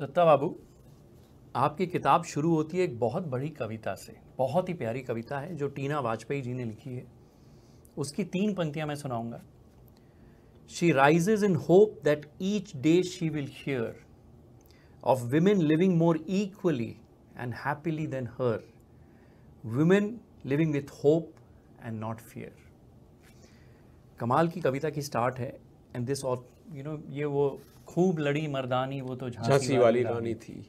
दत्ता बाबू आपकी किताब शुरू होती है एक बहुत बड़ी कविता से बहुत ही प्यारी कविता है जो टीना वाजपेयी जी ने लिखी है उसकी तीन पंक्तियां मैं सुनाऊंगा she rise in hope that each day she will hear of women living more equally and happily then her women living with hope and not fear कमाल की कविता की स्टार्ट है एंड दिस यू नो ये वो खूब लड़ी मर्दानी वो तो झांसी वाली रानी थी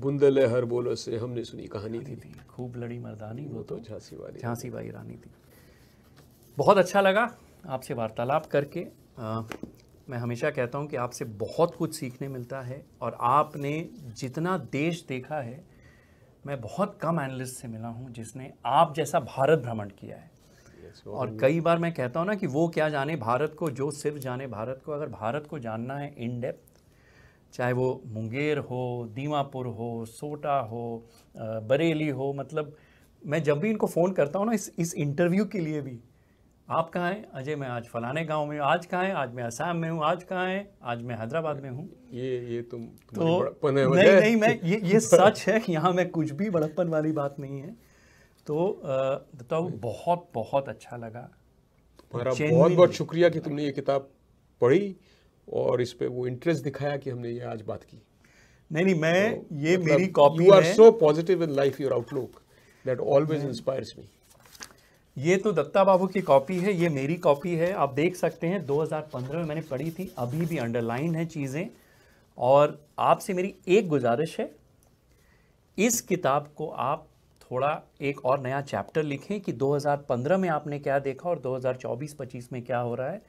बुंदल हर बोलो से हमने सुनी कहानी थी, थी। खूब लड़ी मर्दानी वो तो, तो झांसी वाली झांसी वाली रानी थी बहुत अच्छा लगा आपसे वार्तालाप करके मैं हमेशा कहता हूँ कि आपसे बहुत कुछ सीखने मिलता है और आपने जितना देश देखा है मैं बहुत कम एनालिस्ट से मिला हूँ जिसने आप जैसा भारत भ्रमण किया है और तो कई बार मैं कहता हूँ ना कि वो क्या जाने भारत को जो सिर्फ जाने भारत को अगर भारत को जानना है इन डेप्थ चाहे वो मुंगेर हो दीमापुर हो सोटा हो बरेली हो मतलब मैं जब भी इनको फ़ोन करता हूँ ना इस इस इंटरव्यू के लिए भी आप कहाँ हैं अजय मैं आज फलाने गांव में आज कहाँ हैं आज मैं असम में हूँ आज कहाँ हैं आज मैं हैदराबाद में हूँ ये ये तुम तो नहीं नहीं मैं ये ये सच है यहाँ मैं कुछ भी बड़प्पन वाली बात नहीं है तो बताओ बहुत बहुत अच्छा लगा बहुत बहुत शुक्रिया कि तुमने ये किताब पढ़ी और इस पर वो इंटरेस्ट दिखाया कि हमने ये आज बात की नहीं नहीं मैं तो, ये मतलब मेरी copy you are so positive in life your outlook that always inspires me ये तो दत्ता बाबू की कॉपी है ये मेरी कॉपी है आप देख सकते हैं 2015 में मैंने पढ़ी थी अभी भी अंडरलाइन है चीज़ें और आपसे मेरी एक गुजारिश है इस किताब को आप थोड़ा एक और नया चैप्टर लिखें कि 2015 में आपने क्या देखा और 2024-25 में क्या हो रहा है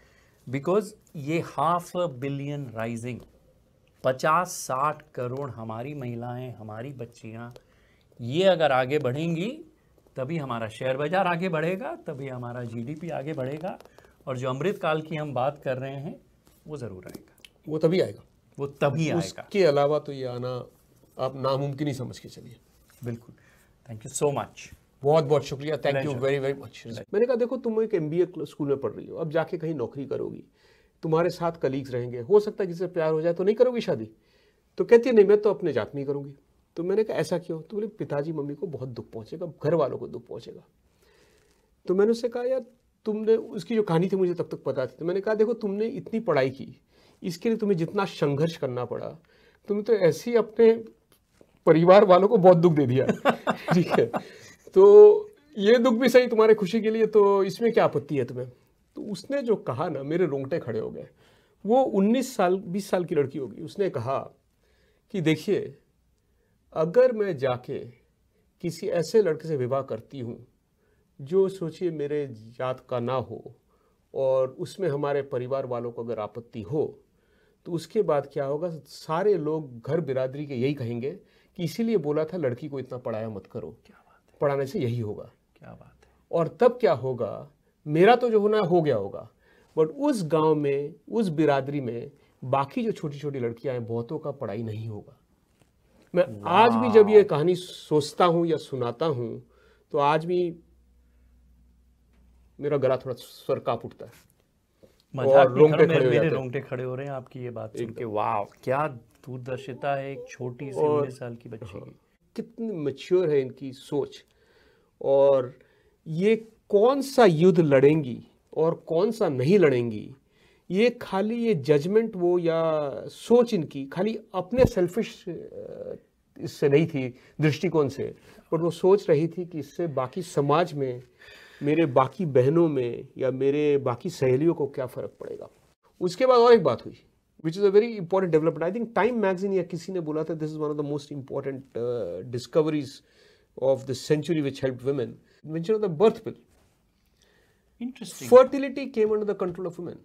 बिकॉज ये हाफ बिलियन राइजिंग 50-60 करोड़ हमारी महिलाएं हमारी बच्चियां ये अगर आगे बढ़ेंगी तभी हमारा शेयर बाज़ार आगे बढ़ेगा तभी हमारा जीडीपी आगे बढ़ेगा और जो अमृतकाल की हम बात कर रहे हैं वो ज़रूर आएगा वो तभी आएगा वो तभी आएगा उसके अलावा तो ये आना आप नामुमकिन ही समझ के चलिए बिल्कुल थैंक यू सो मच बहुत बहुत शुक्रिया thank you very very much मैंने कहा देखो तुम एक एम स्कूल में पढ़ रही हो अब जाके कहीं नौकरी करोगी तुम्हारे साथ कलीग्स रहेंगे हो सकता है किसी से प्यार हो जाए तो नहीं करोगी शादी तो कहती है नहीं मैं तो अपने जात में ही करूँगी तो मैंने कहा ऐसा क्यों तो बोले पिताजी मम्मी को बहुत दुख पहुँचेगा घर वालों को दुख पहुँचेगा तो मैंने उससे कहा यार तुमने उसकी जो कहानी थी मुझे तब तक पता थी तो मैंने कहा देखो तुमने इतनी पढ़ाई की इसके लिए तुम्हें जितना संघर्ष करना पड़ा तुम तो ऐसे ही अपने परिवार वालों को बहुत दुख दे दिया ठीक है तो ये दुख भी सही तुम्हारे खुशी के लिए तो इसमें क्या आपत्ति है तुम्हें तो उसने जो कहा ना मेरे रोंगटे खड़े हो गए वो 19 साल 20 साल की लड़की होगी उसने कहा कि देखिए अगर मैं जाके किसी ऐसे लड़के से विवाह करती हूँ जो सोचिए मेरे जात का ना हो और उसमें हमारे परिवार वालों को अगर आपत्ति हो तो उसके बाद क्या होगा सारे लोग घर बिरादरी के यही कहेंगे कि इसीलिए बोला था लड़की को इतना पढ़ाया मत करो क्या बात है पढ़ाने से यही होगा क्या बात है और तब क्या होगा मेरा तो जो होना हो गया होगा बट उस गांव में उस बिरादरी में बाकी जो छोटी छोटी लड़कियां हैं बहुतों का पढ़ाई नहीं होगा मैं आज भी जब ये कहानी सोचता हूँ या सुनाता हूँ तो आज भी मेरा गला थोड़ा स्वर काप उठता है और रोंगटे खड़े हो रहे हैं आपकी ये बात सुन वाह क्या दूरदर्शिता है एक छोटी सी साल की बच्ची की हाँ। कितनी मच्योर है इनकी सोच और ये कौन सा युद्ध लड़ेंगी और कौन सा नहीं लड़ेंगी ये खाली ये जजमेंट वो या सोच इनकी खाली अपने सेल्फिश इससे नहीं थी दृष्टिकोण से बट वो सोच रही थी कि इससे बाकी समाज में मेरे बाकी बहनों में या मेरे बाकी सहेलियों को क्या फ़र्क पड़ेगा उसके बाद और एक बात हुई which is a very important development. I think Time magazine या किसी ने बोला था this is one of the most important uh, discoveries of the century which helped women. Mention of the birth pill. Interesting. Fertility came under the control of women.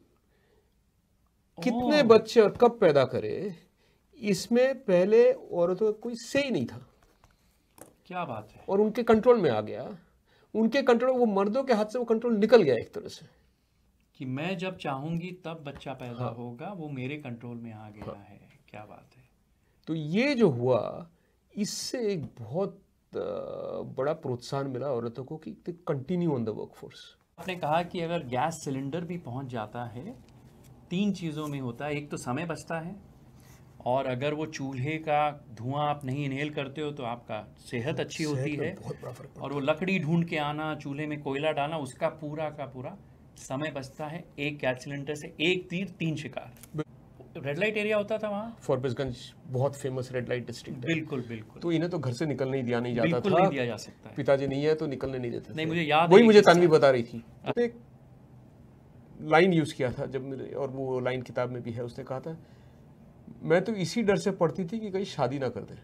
Oh. कितने बच्चे और कब पैदा करे इसमें पहले औरतों का कोई से ही नहीं था क्या बात है और उनके कंट्रोल में आ गया उनके कंट्रोल वो मर्दों के हाथ से वो कंट्रोल निकल गया एक तरह से कि मैं जब चाहूँगी तब बच्चा पैदा हाँ। होगा वो मेरे कंट्रोल में आ गया हाँ। है क्या बात है तो ये जो हुआ इससे एक बहुत बड़ा प्रोत्साहन मिला औरतों को कि कंटिन्यू ऑन द वर्कफोर्स आपने कहा कि अगर गैस सिलेंडर भी पहुंच जाता है तीन चीज़ों में होता है एक तो समय बचता है और अगर वो चूल्हे का धुआं आप नहीं इनहेल करते हो तो आपका सेहत अच्छी सेहत होती है और वो लकड़ी ढूंढ के आना चूल्हे में कोयला डालना उसका पूरा का पूरा समय बचता है एक गैस सिलेंडर से एक तीर तीन शिकार रेड लाइट एरिया होता था वहाँ फॉरबिसगंज बहुत फेमस रेड लाइट डिस्ट्रिक्ट बिल्कुल बिल्कुल तो इन्हें तो घर से निकलने ही दिया नहीं जाता बिल्कुल था नहीं दिया जा सकता पिताजी नहीं है तो निकलने नहीं देते नहीं मुझे याद वही मुझे तानवी बता रही थी हाँ। एक लाइन यूज़ किया था जब मेरे और वो लाइन किताब में भी है उसने कहा था मैं तो इसी डर से पढ़ती थी कि कहीं शादी ना कर दे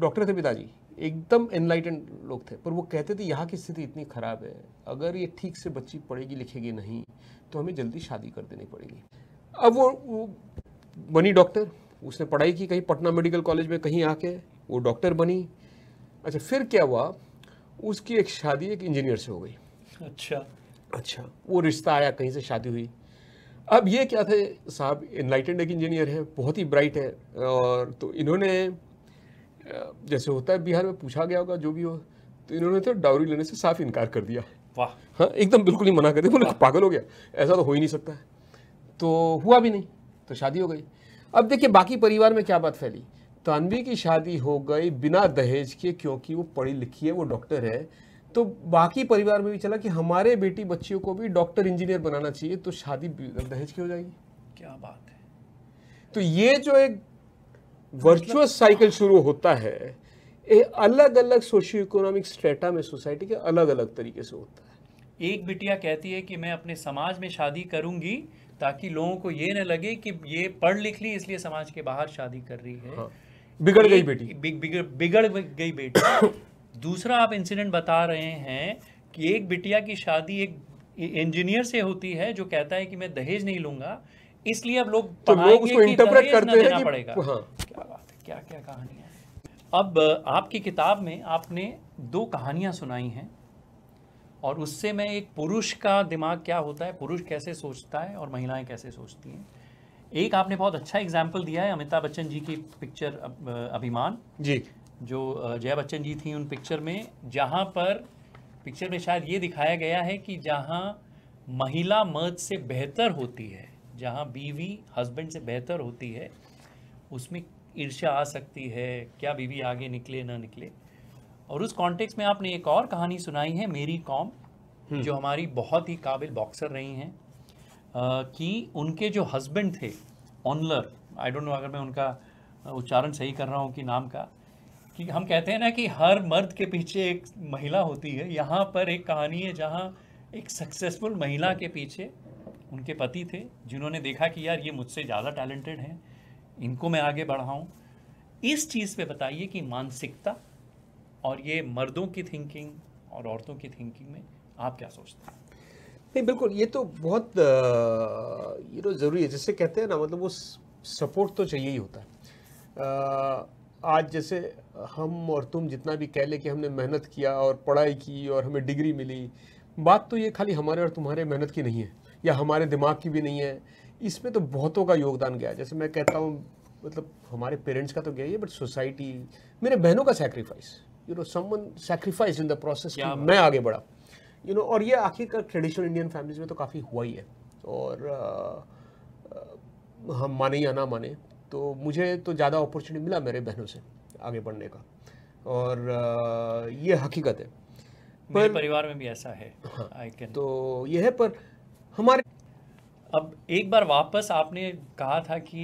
डॉक्टर थे पिताजी एकदम एनलाइटेंड लोग थे पर वो कहते थे यहाँ की स्थिति इतनी ख़राब है अगर ये ठीक से बच्ची पढ़ेगी लिखेगी नहीं तो हमें जल्दी शादी कर देनी पड़ेगी अब वो, वो बनी डॉक्टर उसने पढ़ाई की कहीं पटना मेडिकल कॉलेज में कहीं आके वो डॉक्टर बनी अच्छा फिर क्या हुआ उसकी एक शादी एक इंजीनियर से हो गई अच्छा अच्छा वो रिश्ता आया कहीं से शादी हुई अब ये क्या थे साहब इनलाइटेड एक इंजीनियर है बहुत ही ब्राइट है और तो इन्होंने जैसे होता है बिहार में पूछा गया होगा जो भी हो तो इन्होंने तो डाउरी लेने से साफ इनकार कर दिया वाह हाँ एकदम बिल्कुल ही मना कर दिया बोले पागल हो गया ऐसा तो हो ही नहीं सकता है तो हुआ भी नहीं तो शादी हो गई अब देखिए बाकी परिवार में क्या बात फैली तानवी की शादी हो गई बिना दहेज के क्योंकि वो पढ़ी लिखी है वो डॉक्टर है तो बाकी परिवार में भी चला कि हमारे बेटी बच्चियों को भी डॉक्टर इंजीनियर बनाना चाहिए तो शादी दहेज की हो जाएगी क्या बात है तो ये जो एक वर्चुअस साइकिल शुरू होता है ये अलग अलग सोशियो इकोनॉमिक स्ट्रेटा में सोसाइटी के अलग अलग तरीके से होता है एक बिटिया कहती है कि मैं अपने समाज में शादी करूंगी ताकि लोगों को ये न लगे कि ये पढ़ लिख ली इसलिए समाज के बाहर शादी कर रही है हाँ। बिगड़ गई बेटी बिग, बिगड़ बिगड़ गई बेटी दूसरा आप इंसिडेंट बता रहे हैं कि एक बिटिया की शादी एक इंजीनियर से होती है जो कहता है कि मैं दहेज नहीं लूंगा इसलिए अब लोग तो लोग उसको इंटरप्रेट करते हैं कि पड़ेगा हाँ। क्या बात है क्या क्या कहानी है अब आपकी किताब में आपने दो कहानियां सुनाई हैं और उससे मैं एक पुरुष का दिमाग क्या होता है पुरुष कैसे सोचता है और महिलाएं कैसे सोचती हैं एक आपने बहुत अच्छा एग्जाम्पल दिया है अमिताभ बच्चन जी की पिक्चर अभिमान जी जो जया बच्चन जी थी उन पिक्चर में जहाँ पर पिक्चर में शायद ये दिखाया गया है कि जहाँ महिला मर्द से बेहतर होती है जहाँ बीवी हस्बैंड से बेहतर होती है उसमें ईर्ष्या आ सकती है क्या बीवी आगे निकले ना निकले और उस कॉन्टेक्स्ट में आपने एक और कहानी सुनाई है मेरी कॉम हम्म। जो हमारी बहुत ही काबिल बॉक्सर रही हैं कि उनके जो हस्बैंड थे ऑनलर आई डोंट नो अगर मैं उनका उच्चारण सही कर रहा हूँ कि नाम का कि हम कहते हैं ना कि हर मर्द के पीछे एक महिला होती है यहाँ पर एक कहानी है जहाँ एक सक्सेसफुल महिला के पीछे उनके पति थे जिन्होंने देखा कि यार ये मुझसे ज़्यादा टैलेंटेड हैं इनको मैं आगे बढ़ाऊँ इस चीज़ पे बताइए कि मानसिकता और ये मर्दों की थिंकिंग और औरतों की थिंकिंग में आप क्या सोचते हैं नहीं बिल्कुल ये तो बहुत ये तो ज़रूरी है जैसे कहते हैं ना मतलब वो सपोर्ट तो चाहिए ही होता है आज जैसे हम और तुम जितना भी कह ले कि हमने मेहनत किया और पढ़ाई की और हमें डिग्री मिली बात तो ये खाली हमारे और तुम्हारे मेहनत की नहीं है या हमारे दिमाग की भी नहीं है इसमें तो बहुतों का योगदान गया जैसे मैं कहता हूँ मतलब हमारे पेरेंट्स का तो गया ही बट सोसाइटी मेरे बहनों का sacrifice you know someone sacrifice in the process मैं आगे बढ़ा यू you नो know, और ये आखिरकार ट्रेडिशनल इंडियन फैमिलीज में तो काफ़ी हुआ ही है और आ, आ, हम माने या ना माने तो मुझे तो ज़्यादा अपॉर्चुनिटी मिला मेरे बहनों से आगे बढ़ने का और आ, ये हकीकत है पर परिवार में भी ऐसा है हाँ, तो ये है पर हमारे अब एक बार वापस आपने कहा था कि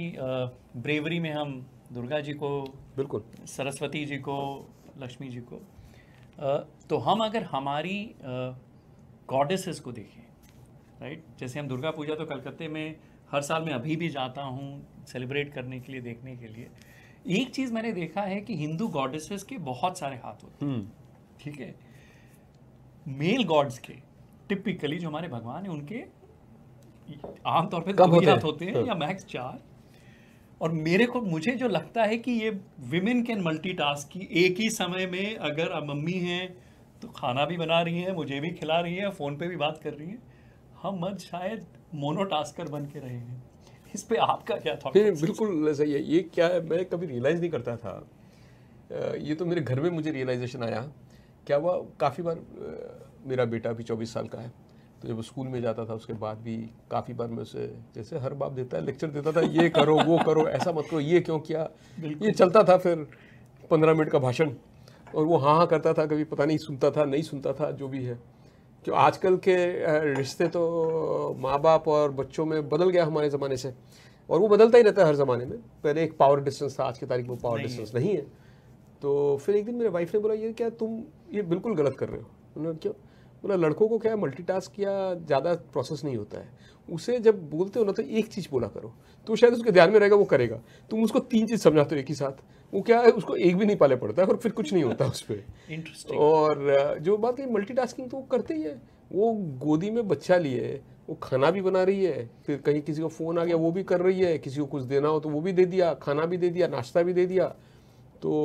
ब्रेवरी में हम दुर्गा जी को बिल्कुल सरस्वती जी को लक्ष्मी जी को तो हम अगर हमारी गॉडेसेस को देखें राइट जैसे हम दुर्गा पूजा तो कलकत्ते में हर साल में अभी भी जाता हूँ सेलिब्रेट करने के लिए देखने के लिए एक चीज़ मैंने देखा है कि हिंदू गॉडेसेस के बहुत सारे हाथ होते हैं हम्म। ठीक है मेल गॉड्स के टिपिकली जो हमारे भगवान हैं उनके आमतौर पर दो ही रात होते हैं या मैक्स चार और मेरे को मुझे जो लगता है कि ये विमेन कैन मल्टी की एक ही समय में अगर अब मम्मी हैं तो खाना भी बना रही हैं मुझे भी खिला रही हैं फ़ोन पे भी बात कर रही हैं हम मर्द शायद मोनोटास्कर बन के रहे हैं इस पे आपका क्या था बिल्कुल सही है ये क्या है मैं कभी रियलाइज़ नहीं करता था ये तो मेरे घर में मुझे रियलाइजेशन आया क्या हुआ काफ़ी बार मेरा बेटा अभी चौबीस साल का है तो जब स्कूल में जाता था उसके बाद भी काफ़ी बार मैं उसे जैसे हर बाप देता है लेक्चर देता था ये करो वो करो ऐसा मत करो ये क्यों किया ये चलता था फिर पंद्रह मिनट का भाषण और वो हाँ हाँ करता था कभी पता नहीं सुनता था नहीं सुनता था जो भी है जो तो आजकल के रिश्ते तो माँ बाप और बच्चों में बदल गया हमारे ज़माने से और वो बदलता ही रहता है हर ज़माने में पहले एक पावर डिस्टेंस था आज की तारीख में पावर डिस्टेंस नहीं है तो फिर एक दिन मेरे वाइफ ने बोला ये क्या तुम ये बिल्कुल गलत कर रहे हो उन्होंने क्यों बोला लड़कों को क्या है टास्क या ज़्यादा प्रोसेस नहीं होता है उसे जब बोलते हो ना तो एक चीज़ बोला करो तो शायद उसके ध्यान में रहेगा वो करेगा तुम उसको तीन चीज़ समझाते हो एक ही साथ वो क्या है उसको एक भी नहीं पाले पड़ता है और फिर कुछ नहीं होता उस पर और जो बात है मल्टी तो वो करते ही है वो गोदी में बच्चा लिए वो खाना भी बना रही है फिर कहीं किसी का फ़ोन आ गया वो भी कर रही है किसी को कुछ देना हो तो वो भी दे दिया खाना भी दे दिया नाश्ता भी दे दिया तो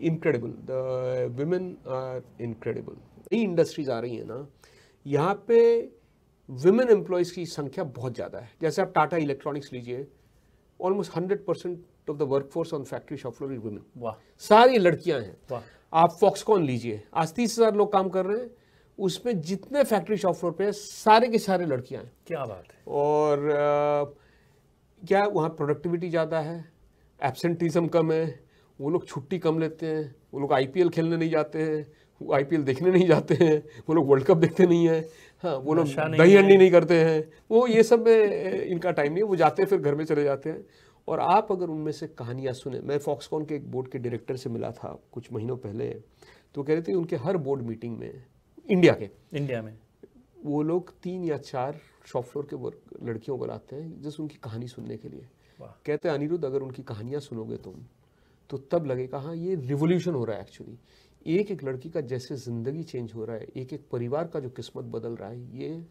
incredible the women are incredible कई इंडस्ट्रीज़ आ रही हैं ना यहाँ पे वुमेन एम्प्लॉयज़ की संख्या बहुत ज़्यादा है जैसे आप टाटा इलेक्ट्रॉनिक्स लीजिए almost hundred percent of the work force on factory shop floor is women सारी लड़कियाँ हैं आप फॉक्सकॉन लीजिए आज तीस हज़ार लोग काम कर रहे हैं उसमें जितने फैक्ट्री शॉप फ्लोर पे सारे के सारे लड़कियां हैं क्या बात है और आ, क्या वहाँ प्रोडक्टिविटी ज़्यादा है एबसेंटिज्म कम है वो लोग छुट्टी कम लेते हैं वो लोग आईपीएल खेलने नहीं जाते हैं वो आई देखने नहीं जाते हैं वो लोग वर्ल्ड कप देखते नहीं हैं हाँ वो लोग दही अंडी नहीं करते हैं वो ये सब में इनका टाइम नहीं है वो जाते हैं फिर घर में चले जाते हैं और आप अगर उनमें से कहानियाँ सुने मैं फॉक्सकॉन के एक बोर्ड के डायरेक्टर से मिला था कुछ महीनों पहले तो कह रहे थे उनके हर बोर्ड मीटिंग में इंडिया के इंडिया में वो लोग तीन या चार शॉप फ्लोर के वर्क लड़कियों को लाते हैं जस्ट उनकी कहानी सुनने के लिए कहते हैं अनिरुद्ध अगर उनकी कहानियाँ सुनोगे तुम तो तब लगेगा हाँ ये रिवोल्यूशन हो रहा है एक्चुअली एक एक लड़की का जैसे ज़िंदगी चेंज हो रहा है एक एक परिवार का जो किस्मत बदल रहा है ये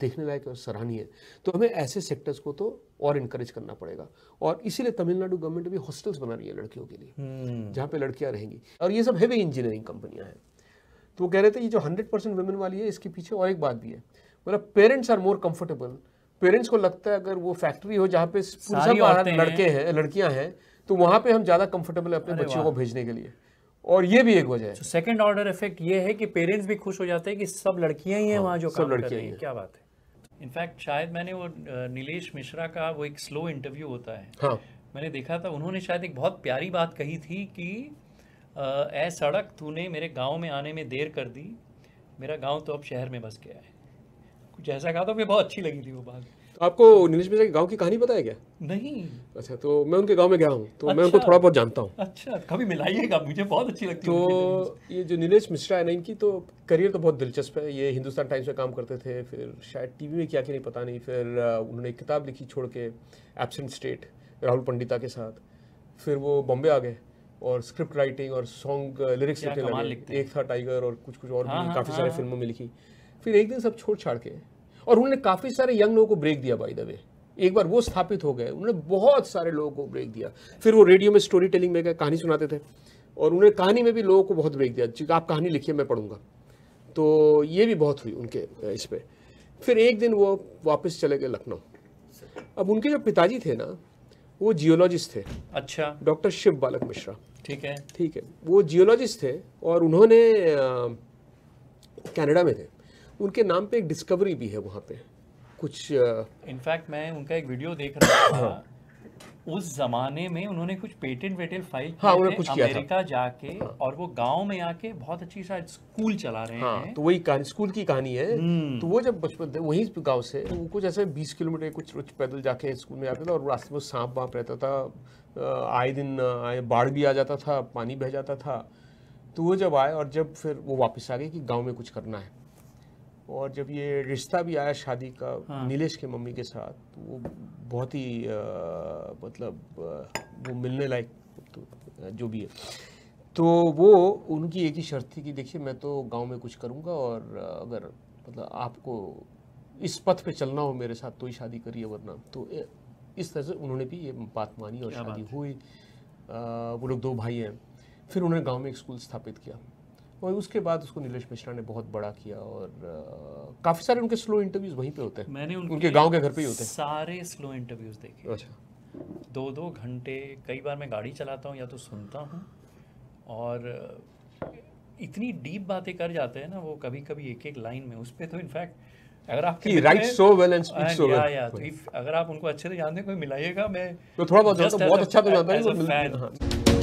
देखने लायक और सराहनीय है तो हमें ऐसे सेक्टर्स को तो और इनकरेज करना पड़ेगा और इसीलिए तमिलनाडु गवर्नमेंट भी हॉस्टल्स बना रही है लड़कियों के लिए हम्म। जहाँ पे लड़कियाँ रहेंगी और ये सब हैवी इंजीनियरिंग कंपनियाँ हैं तो वो कह रहे थे ये जो हंड्रेड परसेंट वुमेन वाली है इसके पीछे और एक बात भी है मतलब parents are more comfortable parents को लगता है अगर वो फैक्ट्री हो जहाँ पे लड़के हैं लड़कियाँ हैं तो वहाँ पे हम ज़्यादा कंफर्टेबल है अपने बच्चों को भेजने के लिए और ये भी एक वजह है सेकंड ऑर्डर इफेक्ट ये है कि पेरेंट्स भी खुश हो जाते हैं कि सब लड़कियां ही हैं हाँ, वहाँ जो सब लड़कियाँ हैं क्या बात है इनफैक्ट शायद मैंने वो नीलेश मिश्रा का वो एक स्लो इंटरव्यू होता है हाँ. मैंने देखा था उन्होंने शायद एक बहुत प्यारी बात कही थी कि ए सड़क तूने मेरे गाँव में आने में देर कर दी मेरा गाँव तो अब शहर में बस गया है कुछ ऐसा कहा तो मुझे बहुत अच्छी लगी थी वो बात तो आपको नीलेश मिश्रा के गाँव की कहानी पता है क्या नहीं अच्छा तो मैं उनके गाँव में गया हूँ तो अच्छा, मैं उनको अच्छा। थोड़ा बहुत जानता हूँ अच्छा कभी मिलाइएगा मुझे बहुत अच्छी लगती तो ये जो नीलेश मिश्रा है ना इनकी तो करियर तो बहुत दिलचस्प है ये हिंदुस्तान टाइम्स में काम करते थे फिर शायद टीवी में क्या कि नहीं पता नहीं फिर उन्होंने एक किताब लिखी छोड़ के एबसेंट स्टेट राहुल पंडिता के साथ फिर वो बॉम्बे आ गए और स्क्रिप्ट राइटिंग और सॉन्ग लिरिक्स लिखने लगे एक था टाइगर और कुछ कुछ और भी हाँ, हाँ, काफ़ी सारे हाँ। फिल्मों में लिखी फिर एक दिन सब छोड़ छाड़ के और उन्होंने काफ़ी सारे यंग लोगों को ब्रेक दिया बाई द वे एक बार वो स्थापित हो गए उन्होंने बहुत सारे लोगों को ब्रेक दिया फिर वो रेडियो में स्टोरी टेलिंग में गए कहानी सुनाते थे और उन्हें कहानी में भी लोगों को बहुत ब्रेक दिया आप कहानी लिखिए मैं पढ़ूंगा तो ये भी बहुत हुई उनके इस पर फिर एक दिन वो वापस चले गए लखनऊ अब उनके जो पिताजी थे ना वो जियोलॉजिस्ट थे अच्छा डॉक्टर शिव बालक मिश्रा ठीक है ठीक है वो जियोलॉजिस्ट थे और उन्होंने कनाडा में थे उनके नाम पे एक डिस्कवरी भी है वहाँ पे कुछ इनफैक्ट मैं उनका एक वीडियो देख रहा था हाँ। उस जमाने में उन्होंने कुछ पेटेंट वेटेंट फाइल हाँ, उन्होंने कुछ किया अमेरिका जाके हाँ. और वो गांव में आके बहुत अच्छी सा स्कूल चला रहे हाँ, हैं तो वही कहानी स्कूल की कहानी है हम्म। तो वो जब बचपन थे वही गांव से तो वो कुछ ऐसे 20 किलोमीटर कुछ रोज पैदल जाके स्कूल में जाते थे और रास्ते में सांप वाँप रहता था आए दिन आए बाढ़ भी आ जाता था पानी बह जाता था तो वो जब आए और जब फिर वो वापस आ गए कि गाँव में कुछ करना है और जब ये रिश्ता भी आया शादी का हाँ। नीलेश के मम्मी के साथ तो वो बहुत ही मतलब वो मिलने लायक तो जो भी है तो वो उनकी एक ही शर्त थी कि देखिए मैं तो गांव में कुछ करूंगा और अगर मतलब आपको इस पथ पे चलना हो मेरे साथ तो ही शादी करिए वरना तो इस तरह से उन्होंने भी ये बात मानी और शादी हुई आ, वो लोग दो भाई हैं फिर उन्होंने गांव में एक स्कूल स्थापित किया और उसके बाद उसको नीलेश मिश्रा ने बहुत बड़ा किया और काफ़ी सारे उनके स्लो इंटरव्यूज वहीं पे होते हैं मैंने उनके, उनके गांव के घर पे ही होते हैं सारे स्लो इंटरव्यूज देखे अच्छा दो दो घंटे कई बार मैं गाड़ी चलाता हूँ या तो सुनता हूँ और इतनी डीप बातें कर जाते हैं ना वो कभी कभी एक एक लाइन में उस पर तो इनफैक्ट अगर आप write so well and speak so well अगर आप उनको अच्छे से जानते हैं कोई मिलाइएगा मैं तो थोड़ा बहुत बहुत अच्छा तो जानता है